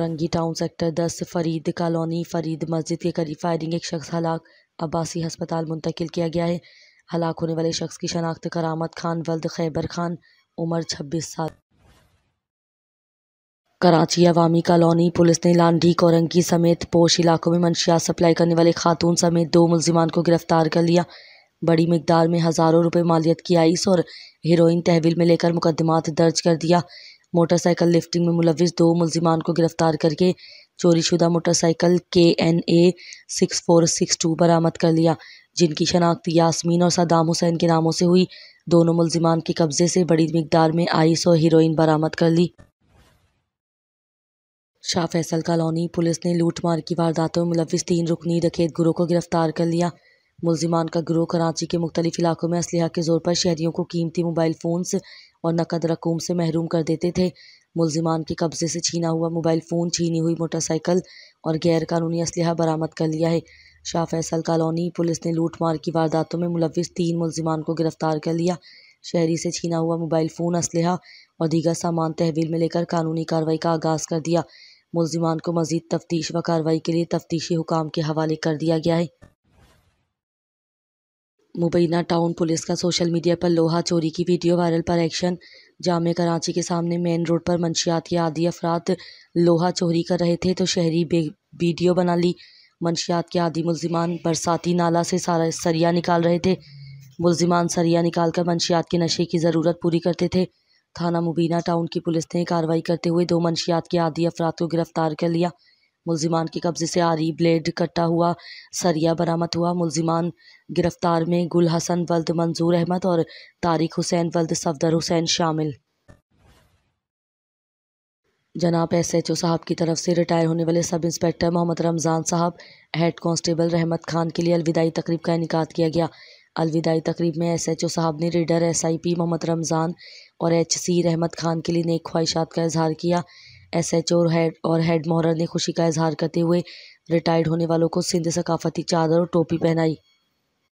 मोरंगी town sector दस Farid colony Farid मस्जिद के करीब फायरिंग एक शख्स हलाक अब्बासी हस्पताल मुंतकिल किया गया है हलाक होने वाले शख्स की शनाख्त करामत खान वल्द खैबर खान उम्र छब्बीस साल कराची अवामी कॉलोनी पुलिस ने लांडी कोरंगी समेत पोश इलाकों में मंशियात सप्लाई करने वाले खातून समेत दो मुलजिमान को गिरफ्तार कर लिया बड़ी मकदार में हज़ारों रुपये मालियत की आइस और हीरोइन तहवील में लेकर मुकदमात दर्ज कर दिया मोटरसाइकिल लिफ्टिंग में मुलविस दो मुलजिमान को गिरफ्तार करके चोरीशुदा मोटरसाइकिल के N A six four six two बरामद कर लिया जिनकी शनाख्त यासमीन और सदाम हुसैन के नामों से हुई दोनों मुलजिमान के कब्जे से बड़ी मकदार में आइस और हीरोइन बरामद कर ली शाह फैसल कॉलोनी पुलिस ने लूटमार की वारदातों में मुलविस तीन रुकनी रखेत गुरु को गिरफ्तार कर लिया मुलजिमान का गुरु कराची के मुख्तलिफ इलाकों में असलह के जोर पर शहरीों को कीमती मोबाइल फ़ोन्स और नकद रकूम से महरूम कर देते थे मुलजिमान के कब्ज़े से छीना हुआ मोबाइल फ़ोन छीनी हुई मोटरसाइकिल और गैरकानूनी कानूनी बरामद कर लिया है शाह फैसल कॉलोनी पुलिस ने लूटमार की वारदातों में मुलविस तीन मुलजिमान को गिरफ्तार कर लिया शहरी से छीना हुआ मोबाइल फ़ोन असलहा और दीगर सामान तहवील में लेकर कानूनी कार्रवाई का आगाज़ कर दिया मुलजिमान को मजीद तफ्तीश व कार्रवाई के लिए तफ्तीशी हुकाम के हवाले कर दिया गया है मुबैना टाउन पुलिस का सोशल मीडिया पर लोहा चोरी की वीडियो वायरल पर एक्शन जाम कराची के सामने मेन रोड पर मंशियात के आदि अफराद लोहा चोरी कर रहे थे तो शहरी वीडियो बना ली मंशियात के आदि मुलजिमान बरसाती नाला से सारा सरिया निकाल रहे थे मुलजिमान सरिया निकाल कर मंशियात के नशे की ज़रूरत पूरी करते थे थाना मुबीना टाउन की पुलिस ने कार्रवाई करते हुए दो मंशियात के आदि अफराद को गिरफ्तार कर लिया मुलजिमान के कब्ज़े से आरी ब्लेड कटा हुआ सरिया बरामद हुआ मुलजिमान गिरफ्तार में गुल हसन वल्द मंजूर अहमद और तारिक हुसैन वल्द सफदर हुसैन शामिल जनाब एस एच ओ साहब की तरफ से रिटायर होने वाले सब इंस्पेक्टर मोहम्मद रमज़ान साहब हेड कांस्टेबल रहमत खान के लिए अलविदाई तकरीब का इनका किया गया अलविदाई तकरीब में एस एच ओ साहब ने reader S I P Mohammad Ramzan और एच सी रहमत खान के लिए नेक ख्वाहिशात का इजहार किया एसएचओ और हेड और हेड मोहर ने खुशी का इजहार करते हुए रिटायर्ड होने वालों को सिंध सकाफती चादर और टोपी पहनाई